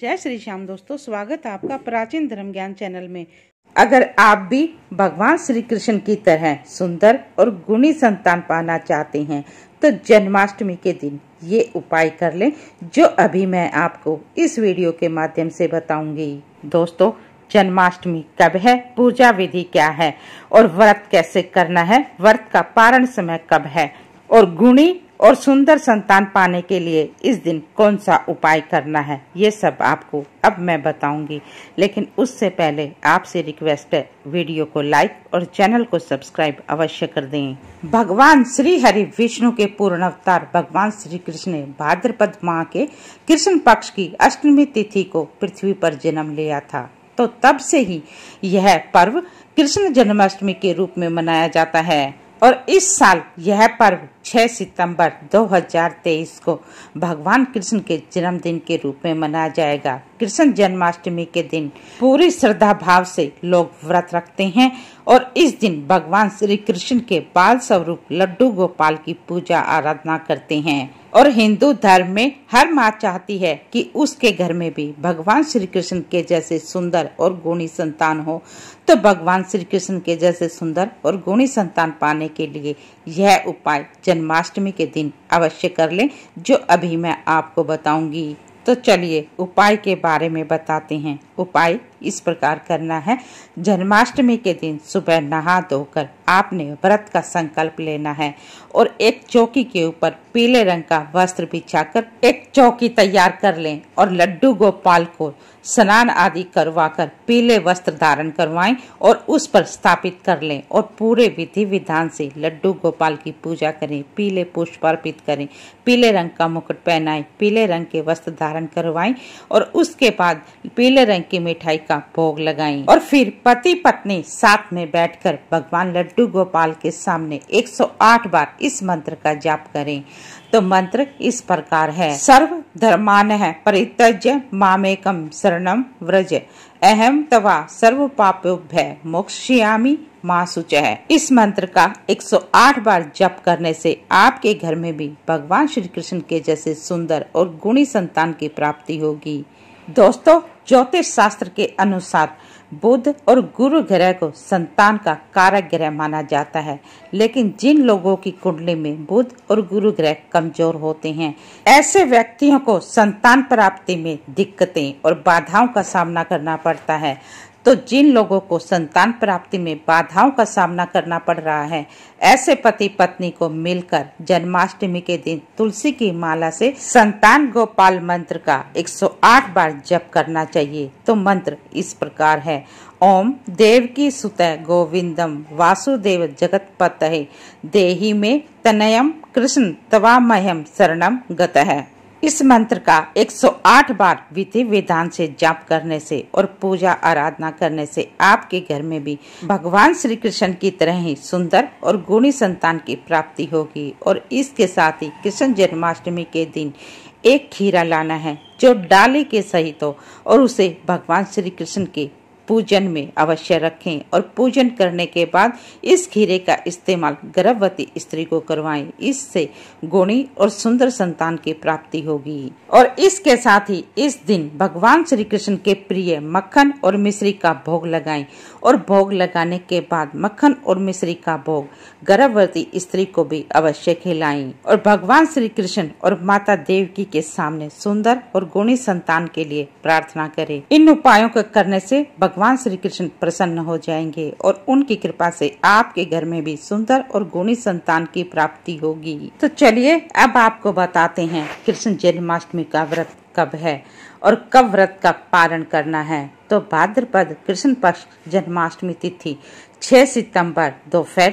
जय श्री श्याम दोस्तों स्वागत है आपका प्राचीन धर्म ज्ञान चैनल में अगर आप भी भगवान श्री कृष्ण की तरह सुंदर और गुणी संतान पाना चाहते हैं तो जन्माष्टमी के दिन ये उपाय कर लें जो अभी मैं आपको इस वीडियो के माध्यम से बताऊंगी दोस्तों जन्माष्टमी कब है पूजा विधि क्या है और व्रत कैसे करना है व्रत का पारण समय कब है और गुणी और सुंदर संतान पाने के लिए इस दिन कौन सा उपाय करना है ये सब आपको अब मैं बताऊंगी लेकिन उससे पहले आपसे रिक्वेस्ट है वीडियो को लाइक और चैनल को सब्सक्राइब अवश्य कर दें भगवान श्री हरि विष्णु के पूर्ण अवतार भगवान श्री कृष्ण ने भाद्रपद माह के कृष्ण पक्ष की अष्टमी तिथि को पृथ्वी पर जन्म लिया था तो तब से ही यह पर्व कृष्ण जन्माष्टमी के रूप में मनाया जाता है और इस साल यह पर्व 6 सितंबर 2023 को भगवान कृष्ण के जन्मदिन के रूप में मनाया जाएगा कृष्ण जन्माष्टमी के दिन पूरी श्रद्धा भाव से लोग व्रत रखते हैं और इस दिन भगवान श्री कृष्ण के बाल स्वरूप लड्डू गोपाल की पूजा आराधना करते हैं और हिंदू धर्म में हर माँ चाहती है कि उसके घर में भी भगवान श्री कृष्ण के जैसे सुंदर और गुणी संतान हो तो भगवान श्री कृष्ण के जैसे सुंदर और गुणी संतान पाने के लिए यह उपाय जन्माष्टमी के दिन अवश्य कर लें जो अभी मैं आपको बताऊंगी तो चलिए उपाय के बारे में बताते हैं उपाय इस प्रकार करना है जन्माष्टमी के दिन सुबह नहा धोकर आपने व्रत का संकल्प लेना है और एक चौकी के ऊपर पीले रंग का वस्त्र बिछाकर एक चौकी तैयार कर लें और लड्डू गोपाल को स्नान आदि करवाकर पीले वस्त्र धारण करवाएं और उस पर स्थापित कर लें और पूरे विधि विधान से लड्डू गोपाल की पूजा करें पीले पुष्प अर्पित करें पीले रंग का मुकुट पहनाएं पीले रंग के वस्त्र धारण करवाएं और उसके बाद पीले रंग की मिठाई का का भोग लगाई और फिर पति पत्नी साथ में बैठकर भगवान लड्डू गोपाल के सामने 108 बार इस मंत्र का जाप करें तो मंत्र इस प्रकार है सर्व धर्मान है परित्यज्य मामेकम शरणम व्रज अहम तवा सर्व पापोभ्य मोक्षयामी माँ सुच है इस मंत्र का 108 बार जप करने से आपके घर में भी भगवान श्री कृष्ण के जैसे सुंदर और गुणी संतान की प्राप्ति होगी दोस्तों ज्योतिष शास्त्र के अनुसार बुध और गुरु ग्रह को संतान का कारक ग्रह माना जाता है लेकिन जिन लोगों की कुंडली में बुध और गुरु ग्रह कमजोर होते हैं ऐसे व्यक्तियों को संतान प्राप्ति में दिक्कतें और बाधाओं का सामना करना पड़ता है तो जिन लोगों को संतान प्राप्ति में बाधाओं का सामना करना पड़ रहा है ऐसे पति पत्नी को मिलकर जन्माष्टमी के दिन तुलसी की माला से संतान गोपाल मंत्र का 108 बार जप करना चाहिए तो मंत्र इस प्रकार है ओम देव की सुत गोविंदम वासुदेव जगत पत देही में तनयम कृष्ण तवामहम शरणम गत है इस मंत्र का 108 बार विधि विधान से जाप करने से और पूजा आराधना करने से आपके घर में भी भगवान श्री कृष्ण की तरह ही सुंदर और गुणी संतान की प्राप्ति होगी और इसके साथ ही कृष्ण जन्माष्टमी के दिन एक खीरा लाना है जो डाली के सहित हो और उसे भगवान श्री कृष्ण के पूजन में अवश्य रखें और पूजन करने के बाद इस खीरे का इस्तेमाल गर्भवती स्त्री को करवाएं इससे गुणी और सुंदर संतान की प्राप्ति होगी और इसके साथ ही इस दिन भगवान श्री कृष्ण के प्रिय मक्खन और मिश्री का भोग लगाएं और भोग लगाने के बाद मक्खन और मिश्री का भोग गर्भवती स्त्री को भी अवश्य खिलाएं और भगवान श्री कृष्ण और माता देवकी के सामने सुंदर और गुणी संतान के लिए प्रार्थना करें इन उपायों को करने से भगवान श्री कृष्ण प्रसन्न हो जाएंगे और उनकी कृपा से आपके घर में भी सुंदर और गुणी संतान की प्राप्ति होगी तो चलिए अब आपको बताते हैं कृष्ण जन्माष्टमी का व्रत कब है और कब व्रत का पालन करना है तो भाद्रपद कृष्ण पक्ष जन्माष्टमी तिथि 6 सितंबर दोपहर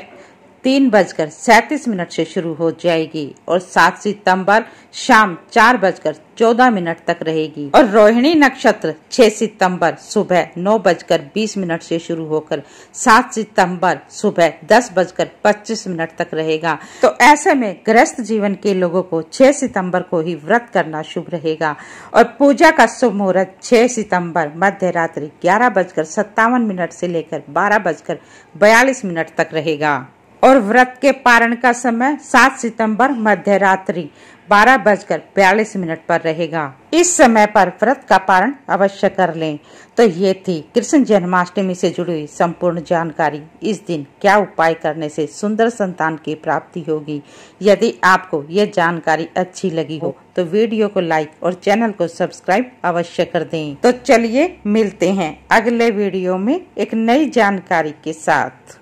तीन बजकर सैतीस मिनट से शुरू हो जाएगी और सात सितंबर शाम चार बजकर चौदह मिनट तक रहेगी और रोहिणी नक्षत्र छह सितंबर सुबह नौ बजकर बीस मिनट से शुरू होकर सात सितंबर सुबह दस बजकर पच्चीस मिनट तक रहेगा तो ऐसे में ग्रस्त जीवन के लोगों को छह सितंबर को ही व्रत करना शुभ रहेगा और पूजा का शुभ मुहूर्त छह सितम्बर मध्य रात्रि ग्यारह बजकर सत्तावन मिनट से लेकर बारह बजकर बयालीस मिनट तक रहेगा और व्रत के पारण का समय 7 सितंबर मध्य रात्रि बारह बजकर बयालीस मिनट पर रहेगा इस समय पर व्रत का पारण अवश्य कर लें तो ये थी कृष्ण जन्माष्टमी से जुड़ी हुई संपूर्ण जानकारी इस दिन क्या उपाय करने से सुंदर संतान की प्राप्ति होगी यदि आपको ये जानकारी अच्छी लगी हो तो वीडियो को लाइक और चैनल को सब्सक्राइब अवश्य कर दें तो चलिए मिलते हैं अगले वीडियो में एक नई जानकारी के साथ